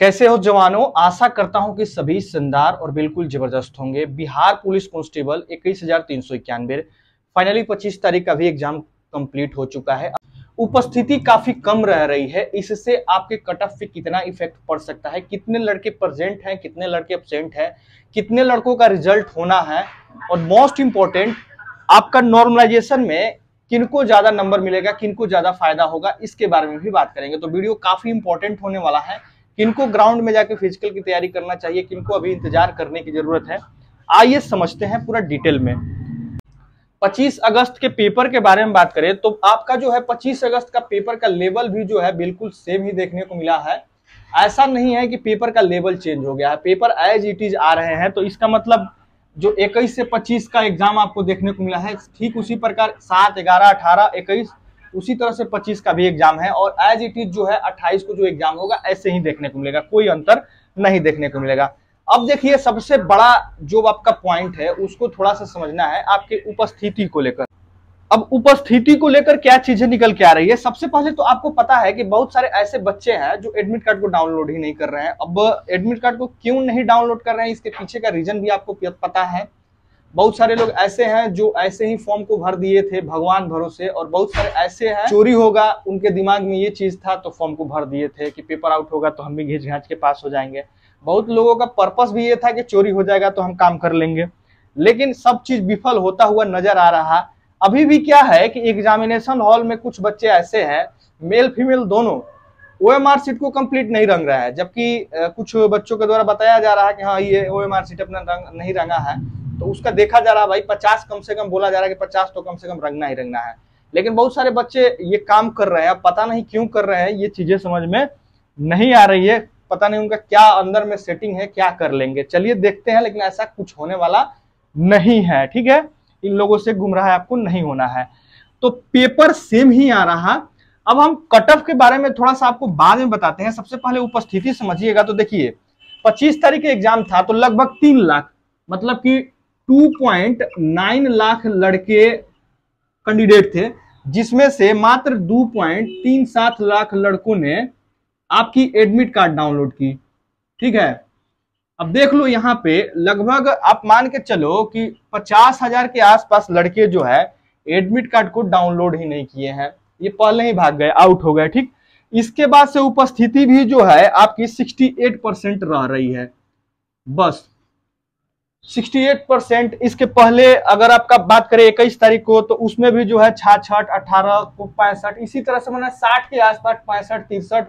कैसे हो जवानों आशा करता हूं कि सभी शानदार और बिल्कुल जबरदस्त होंगे बिहार पुलिस कांस्टेबल इक्कीस हजार तीन सौ इक्यानवे फाइनली पच्चीस तारीख का भी एग्जाम कंप्लीट हो चुका है उपस्थिति काफी कम रह रही है इससे आपके कट ऑफ पे कितना इफेक्ट पड़ सकता है कितने लड़के प्रेजेंट हैं कितने लड़के एबसेंट हैं कितने लड़कों का रिजल्ट होना है और मोस्ट इम्पोर्टेंट आपका नॉर्मलाइजेशन में किनको ज्यादा नंबर मिलेगा किनको ज्यादा फायदा होगा इसके बारे में भी बात करेंगे तो वीडियो काफी इंपॉर्टेंट होने वाला है किनको ग्राउंड में जाके फिजिकल की तैयारी करना चाहिए किनको अभी इंतजार करने की जरूरत है आइए समझते हैं पूरा डिटेल में 25 अगस्त के पेपर के बारे में बात करें तो आपका जो है 25 अगस्त का पेपर का लेवल भी जो है बिल्कुल सेम ही देखने को मिला है ऐसा नहीं है कि पेपर का लेवल चेंज हो गया है पेपर एज इट इज आ रहे हैं तो इसका मतलब जो 21 से 25 का एग्जाम आपको देखने को मिला है ठीक उसी प्रकार सात ग्यारह अठारह इक्कीस उसी तरह से 25 का भी एग्जाम है और एज इट इज जो है 28 को जो एग्जाम होगा ऐसे ही देखने को मिलेगा कोई अंतर नहीं देखने को मिलेगा अब देखिए सबसे बड़ा जो आपका पॉइंट है उसको थोड़ा सा समझना है आपके उपस्थिति को लेकर अब उपस्थिति को लेकर क्या चीजें निकल के आ रही है सबसे पहले तो आपको पता है कि बहुत सारे ऐसे बच्चे हैं जो एडमिट कार्ड को डाउनलोड ही नहीं कर रहे हैं अब एडमिट कार्ड को क्यों नहीं डाउनलोड कर रहे हैं इसके पीछे का रीजन भी आपको पता है बहुत सारे लोग ऐसे हैं जो ऐसे ही फॉर्म को भर दिए थे भगवान भरोसे और बहुत सारे ऐसे हैं चोरी होगा उनके दिमाग में ये चीज था तो फॉर्म को भर दिए थे कि पेपर आउट होगा तो हम भी घिंच घाच के पास हो जाएंगे बहुत लोगों का पर्पस भी ये था कि चोरी हो जाएगा तो हम काम कर लेंगे लेकिन सब चीज विफल होता हुआ नजर आ रहा अभी भी क्या है कि एग्जामिनेशन हॉल में कुछ बच्चे ऐसे हैं मेल फीमेल दोनों ओ एम आर सीट को कंप्लीट नहीं रंग रहा है जबकि कुछ बच्चों के द्वारा बताया जा रहा है कि हाँ ये ओ एम आर सीट अपना रंग नहीं रंगा है तो उसका देखा जा रहा है भाई पचास कम से कम बोला जा रहा है कि पचास तो कम से कम रंगना ही रंगना है लेकिन बहुत सारे बच्चे ये काम कर रहे हैं अब पता नहीं क्यों कर रहे हैं ये चीजें समझ में नहीं आ रही है पता नहीं उनका क्या अंदर में सेटिंग है क्या कर लेंगे चलिए देखते हैं लेकिन ऐसा कुछ होने वाला नहीं है ठीक है इन लोगों से गुमराह आपको नहीं होना है तो पेपर सेम ही आ रहा अब हम कट ऑफ के बारे में थोड़ा सा आपको बाद में बताते हैं सबसे पहले उपस्थिति समझिएगा तो देखिए 25 तारीख का एग्जाम था तो लगभग तीन लाख मतलब कि 2.9 लाख लड़के कैंडिडेट थे जिसमें से मात्र 2.37 लाख लड़कों ने आपकी एडमिट कार्ड डाउनलोड की ठीक है अब देख लो यहाँ पे लगभग आप मान के चलो कि पचास हजार के आसपास लड़के जो है एडमिट कार्ड को डाउनलोड ही नहीं किए हैं ये पहले ही भाग गए आउट हो गए ठीक इसके बाद से उपस्थिति भी जो है आपकी 68 परसेंट रह रही है बस 68 परसेंट इसके पहले अगर आपका बात करें इक्कीस तारीख को तो उसमें भी जो है छाछठ अठारह तो पैंसठ इसी तरह से मैंने 60 के आसपास पैंसठ तिरसठ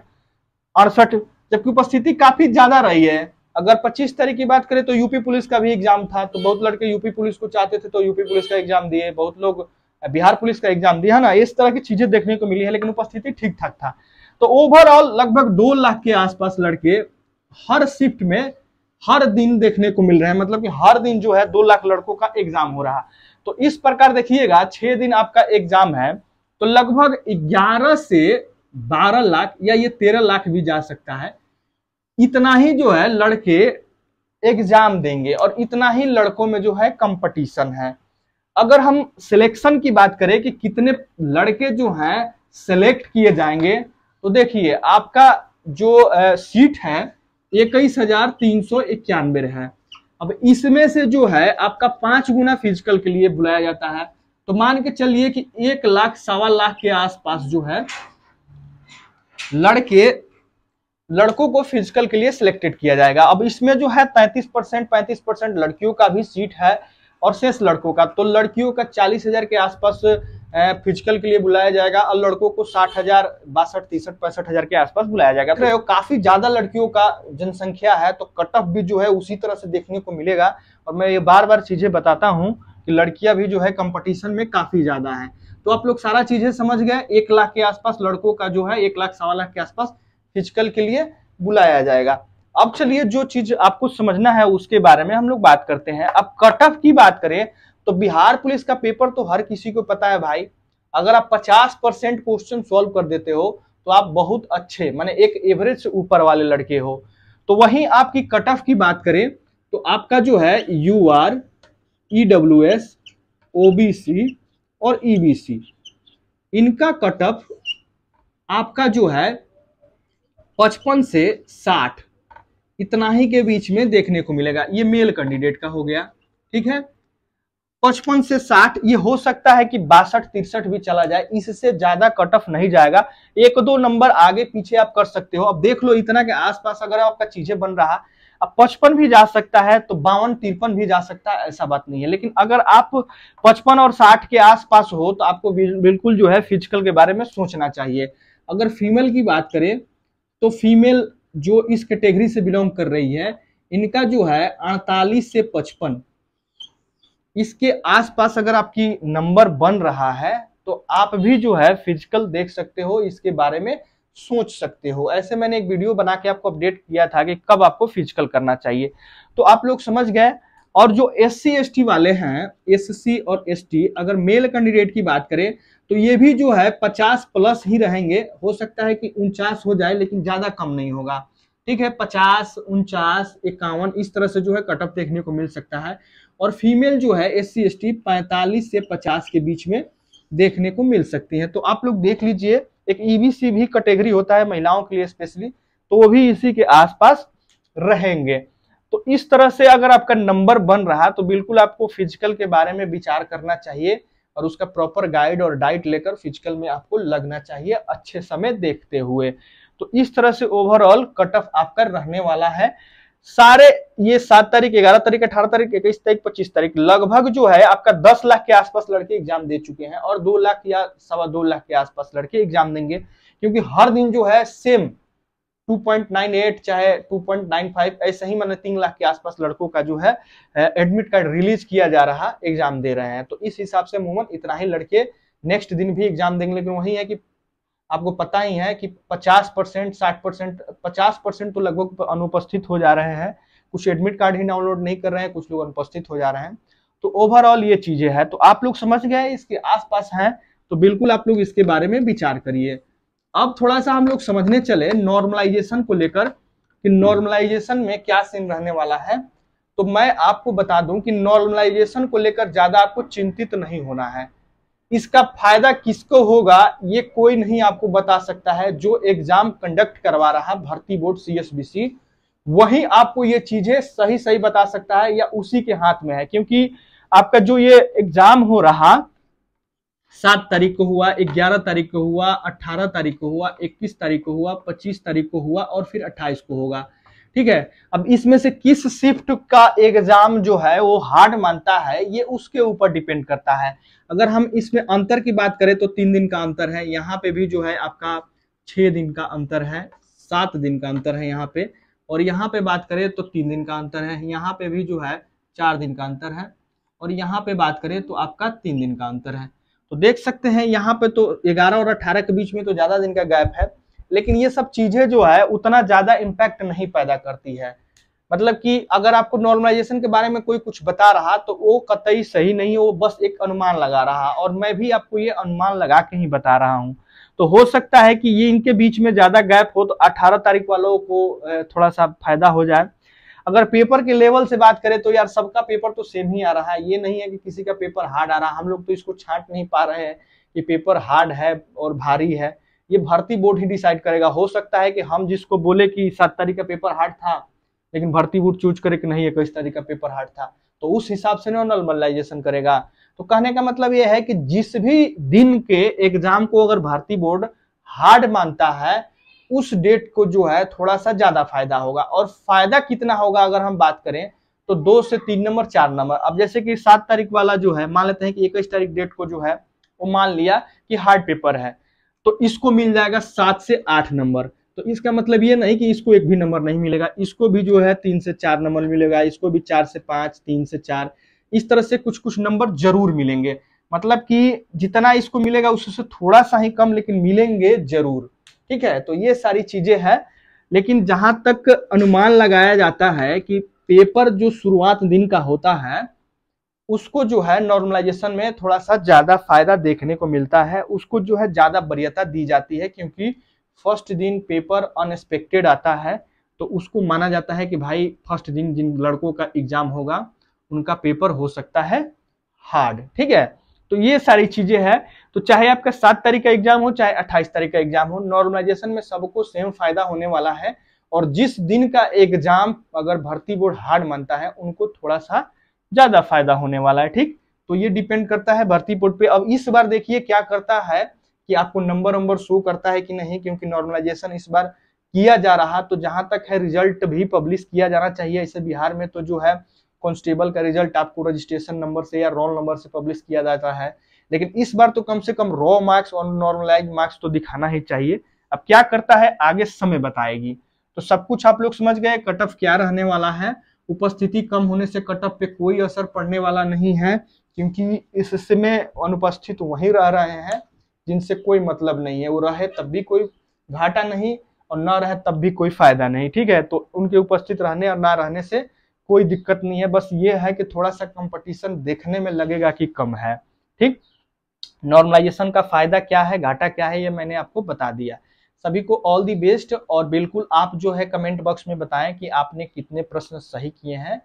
अड़सठ जबकि उपस्थिति काफी ज्यादा रही है अगर 25 तारीख की बात करें तो यूपी पुलिस का भी एग्जाम था तो बहुत लड़के यूपी पुलिस को चाहते थे तो यूपी पुलिस का एग्जाम दिए बहुत लोग बिहार पुलिस का एग्जाम दिया ना इस तरह की चीजें देखने को मिली है लेकिन उपस्थिति ठीक ठाक था तो ओवरऑल लगभग दो लाख के आसपास लड़के हर शिफ्ट में हर दिन देखने को मिल रहे हैं मतलब कि हर दिन जो है दो लाख लड़कों का एग्जाम हो रहा तो इस प्रकार देखिएगा छह दिन आपका एग्जाम है तो लगभग ग्यारह से बारह लाख या ये तेरह लाख भी जा सकता है इतना ही जो है लड़के एग्जाम देंगे और इतना ही लड़कों में जो है कंपटीशन है अगर हम सिलेक्शन की बात करें कि कितने लड़के जो हैं सेलेक्ट किए जाएंगे तो देखिए आपका जो सीट है इक्कीस हजार तीन सौ इक्यानवे रहा है अब इसमें से जो है आपका पांच गुना फिजिकल के लिए बुलाया जाता है तो मान के चलिए कि एक लाख सवा लाख के आसपास जो है लड़के लड़कों को फिजिकल के लिए सिलेक्टेड किया जाएगा अब इसमें जो है 35 परसेंट पैंतीस परसेंट लड़कियों का भी सीट है और शेष लड़कों का तो लड़कियों का चालीस हजार के आसपास फिजिकल के लिए बुलाया जाएगा और लड़कों को साठ हजार बासठ तिरसठ पैंसठ हजार के आसपास बुलाया जाएगा तो काफी ज्यादा लड़कियों का जनसंख्या है तो कट ऑफ भी जो है उसी तरह से देखने को मिलेगा और मैं ये बार बार चीजें बताता हूँ कि लड़कियां भी जो है कंपटीशन में काफी ज्यादा है तो आप लोग सारा चीजें समझ गए एक लाख के आसपास लड़कों का जो है एक लाख सवा लाख के आसपास फिजिकल के लिए बुलाया जाएगा अब चलिए जो चीज आपको समझना है उसके बारे में हम लोग बात करते हैं अब कट ऑफ की बात करें तो बिहार पुलिस का पेपर तो हर किसी को पता है भाई अगर आप 50 परसेंट क्वेश्चन सॉल्व कर देते हो तो आप बहुत अच्छे माने एक एवरेज से ऊपर वाले लड़के हो तो वहीं आपकी कट ऑफ की बात करें तो आपका जो है U R E W S O B C और ई बी सी इनका कट ऑफ आपका जो है पचपन से साठ इतना ही के बीच में देखने को मिलेगा ये मेल कैंडिडेट का हो गया ठीक है पचपन से साठ ये हो सकता है कि बासठ तिरसठ भी चला जाए इससे ज्यादा कट ऑफ नहीं जाएगा एक दो नंबर आगे पीछे आप कर सकते हो अब देख लो इतना के आसपास अगर आपका चीजें बन रहा अब पचपन भी जा सकता है तो बावन तिरपन भी जा सकता है ऐसा बात नहीं है लेकिन अगर आप पचपन और साठ के आसपास हो तो आपको बिल्कुल जो है फिजिकल के बारे में सोचना चाहिए अगर फीमेल की बात करें तो फीमेल जो इस कैटेगरी से बिलोंग कर रही है इनका जो है अड़तालीस से पचपन इसके आसपास अगर आपकी नंबर बन रहा है तो आप भी जो है फिजिकल देख सकते हो इसके बारे में सोच सकते हो ऐसे मैंने एक वीडियो बना के आपको अपडेट किया था कि कब आपको फिजिकल करना चाहिए तो आप लोग समझ गए और जो एस सी वाले हैं एस और एस अगर मेल कैंडिडेट की बात करें तो ये भी जो है 50 प्लस ही रहेंगे हो सकता है कि उनचास हो जाए लेकिन ज़्यादा कम नहीं होगा ठीक है पचास उनचास इक्यावन इस तरह से जो है कटअप देखने को मिल सकता है और फीमेल जो है एस सी एस टी पैंतालीस से पचास के बीच में देखने को मिल सकती है तो आप लोग देख लीजिए एक ईबीसी e भी कैटेगरी होता है महिलाओं के लिए स्पेशली तो वो भी इसी के आसपास रहेंगे तो इस तरह से अगर आपका नंबर बन रहा तो बिल्कुल आपको फिजिकल के बारे में विचार करना चाहिए और उसका प्रॉपर गाइड और डाइट लेकर फिजिकल में आपको लगना चाहिए अच्छे समय देखते हुए तो इस तरह से ओवरऑल कट ऑफ आपका रहने वाला है सारे ये सात तारीख ग्यारह तारीख अठारह तारीख इक्कीस तारीख पच्चीस तारीख लगभग जो है आपका दस लाख के आसपास लड़के एग्जाम दे चुके हैं और दो लाख या सवा दो लाख के आसपास लड़के एग्जाम देंगे क्योंकि हर दिन जो है सेम 2.98 चाहे 2.95 ऐसे ही मैंने तीन लाख के आसपास लड़कों का जो है एडमिट कार्ड रिलीज किया जा रहा एग्जाम दे रहे हैं तो इस हिसाब से मोहम्मद इतना ही लड़के नेक्स्ट दिन भी एग्जाम देंगे लेकिन वही है कि आपको पता ही है कि 50 परसेंट साठ परसेंट पचास परसेंट तो लगभग अनुपस्थित हो जा रहे हैं कुछ एडमिट कार्ड ही डाउनलोड नहीं कर रहे हैं कुछ लोग अनुपस्थित हो जा रहे हैं तो ओवरऑल ये चीजें हैं तो आप लोग समझ गए इसके आसपास हैं तो बिल्कुल आप लोग इसके बारे में विचार करिए अब थोड़ा सा हम लोग समझने चले नॉर्मलाइजेशन को लेकर कि नॉर्मलाइजेशन में क्या सीन रहने वाला है तो मैं आपको बता दूं कि नॉर्मलाइजेशन को लेकर ज्यादा आपको चिंतित नहीं होना है इसका फायदा किसको होगा ये कोई नहीं आपको बता सकता है जो एग्जाम कंडक्ट करवा रहा है भर्ती बोर्ड सीएसबीसी वही आपको ये चीजें सही सही बता सकता है या उसी के हाथ में है क्योंकि आपका जो ये एग्जाम हो रहा सात तारीख को हुआ ग्यारह तारीख को हुआ अट्ठारह तारीख को हुआ इक्कीस तारीख को हुआ पच्चीस तारीख को हुआ और फिर अट्ठाईस को होगा ठीक है अब इसमें से किस शिफ्ट का एग्जाम जो है वो हार्ड मानता है ये उसके ऊपर डिपेंड करता है अगर हम इसमें अंतर की बात करें तो तीन दिन का अंतर है यहाँ पे भी जो है आपका छह दिन का अंतर है सात दिन का अंतर है यहाँ पे और यहाँ पे बात करें तो तीन दिन का अंतर है यहाँ पे भी जो है चार दिन का अंतर है और यहाँ पे बात करें तो आपका तीन दिन का अंतर है तो देख सकते हैं यहाँ पे तो ग्यारह और अठारह के बीच में तो ज़्यादा दिन का गैप है लेकिन ये सब चीजें जो है उतना ज्यादा इम्पैक्ट नहीं पैदा करती है मतलब कि अगर आपको नॉर्मलाइजेशन के बारे में कोई कुछ बता रहा तो वो कतई सही नहीं वो बस एक अनुमान लगा रहा और मैं भी आपको ये अनुमान लगा के ही बता रहा हूँ तो हो सकता है कि ये इनके बीच में ज़्यादा गैप हो तो अठारह तारीख वालों को थोड़ा सा फायदा हो जाए अगर पेपर के लेवल से बात करें तो यार सबका पेपर तो सेम ही आ रहा है ये नहीं है कि किसी का पेपर हार्ड आ रहा हम लोग तो इसको छांट नहीं पा रहे हैं कि पेपर हार्ड है और भारी है ये भर्ती बोर्ड ही डिसाइड करेगा हो सकता है कि हम जिसको बोले कि सात तारीख का पेपर हार्ड था लेकिन भर्ती बोर्ड चूज करे कि नहीं इक्कीस तारीख का पेपर हार्ड था तो उस हिसाब से नॉर्मलाइजेशन करेगा तो कहने का मतलब यह है कि जिस भी दिन के एग्जाम को अगर भर्ती बोर्ड हार्ड मानता है उस डेट को जो है थोड़ा सा ज्यादा फायदा होगा और फायदा कितना होगा अगर हम बात करें तो दो से तीन नंबर चार नंबर अब जैसे कि सात तारीख वाला जो है मान लेते हैं कि इक्कीस तारीख डेट को जो है वो मान लिया कि हार्ड पेपर है तो इसको मिल जाएगा सात से आठ नंबर तो इसका मतलब ये नहीं कि इसको एक भी नंबर नहीं मिलेगा इसको भी जो है तीन से चार नंबर मिलेगा इसको भी चार से पांच तीन से चार इस तरह से कुछ कुछ नंबर जरूर मिलेंगे मतलब कि जितना इसको मिलेगा उससे थोड़ा सा ही कम लेकिन मिलेंगे जरूर ठीक है तो ये सारी चीजें हैं लेकिन जहां तक अनुमान लगाया जाता है कि पेपर जो शुरुआत दिन का होता है उसको जो है नॉर्मलाइजेशन में थोड़ा सा ज़्यादा फायदा देखने को मिलता है उसको जो है ज़्यादा वरीयता दी जाती है क्योंकि फर्स्ट दिन पेपर अनएक्सपेक्टेड आता है तो उसको माना जाता है कि भाई फर्स्ट दिन जिन लड़कों का एग्जाम होगा उनका पेपर हो सकता है हार्ड ठीक है तो ये सारी चीजें हैं तो चाहे आपका सात तारीख का एग्जाम हो चाहे अट्ठाईस तारीख का एग्जाम हो नॉर्मलाइजेशन में सबको सेम फायदा होने वाला है और जिस दिन का एग्जाम अगर भर्ती बोर्ड हार्ड मानता है उनको थोड़ा सा ज्यादा फायदा होने वाला है ठीक तो ये डिपेंड करता है भर्ती पोर्ट पे अब इस बार देखिए क्या करता है कि आपको नंबर नंबर शो करता है कि नहीं क्योंकि नॉर्मलाइजेशन इस बार किया जा रहा तो जहां तक है रिजल्ट भी पब्लिश किया जाना चाहिए इसे बिहार में तो जो है कॉन्स्टेबल का रिजल्ट आपको रजिस्ट्रेशन नंबर से या रोल नंबर से पब्लिश किया जाता है लेकिन इस बार तो कम से कम रॉ मार्क्स और नॉर्मलाइज मार्क्स तो दिखाना ही चाहिए अब क्या करता है आगे समय बताएगी तो सब कुछ आप लोग समझ गए कट ऑफ क्या रहने वाला है उपस्थिति कम होने से कट ऑफ पे कोई असर पड़ने वाला नहीं है क्योंकि इसमें अनुपस्थित वहीं रह रहे हैं जिनसे कोई मतलब नहीं है वो रहे तब भी कोई घाटा नहीं और ना रहे तब भी कोई फायदा नहीं ठीक है तो उनके उपस्थित रहने और ना रहने से कोई दिक्कत नहीं है बस ये है कि थोड़ा सा कंपटीशन देखने में लगेगा कि कम है ठीक नॉर्मलाइजेशन का फायदा क्या है घाटा क्या है ये मैंने आपको बता दिया सभी को ऑल दी बेस्ट और बिल्कुल आप जो है कमेंट बॉक्स में बताएं कि आपने कितने प्रश्न सही किए हैं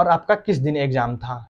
और आपका किस दिन एग्जाम था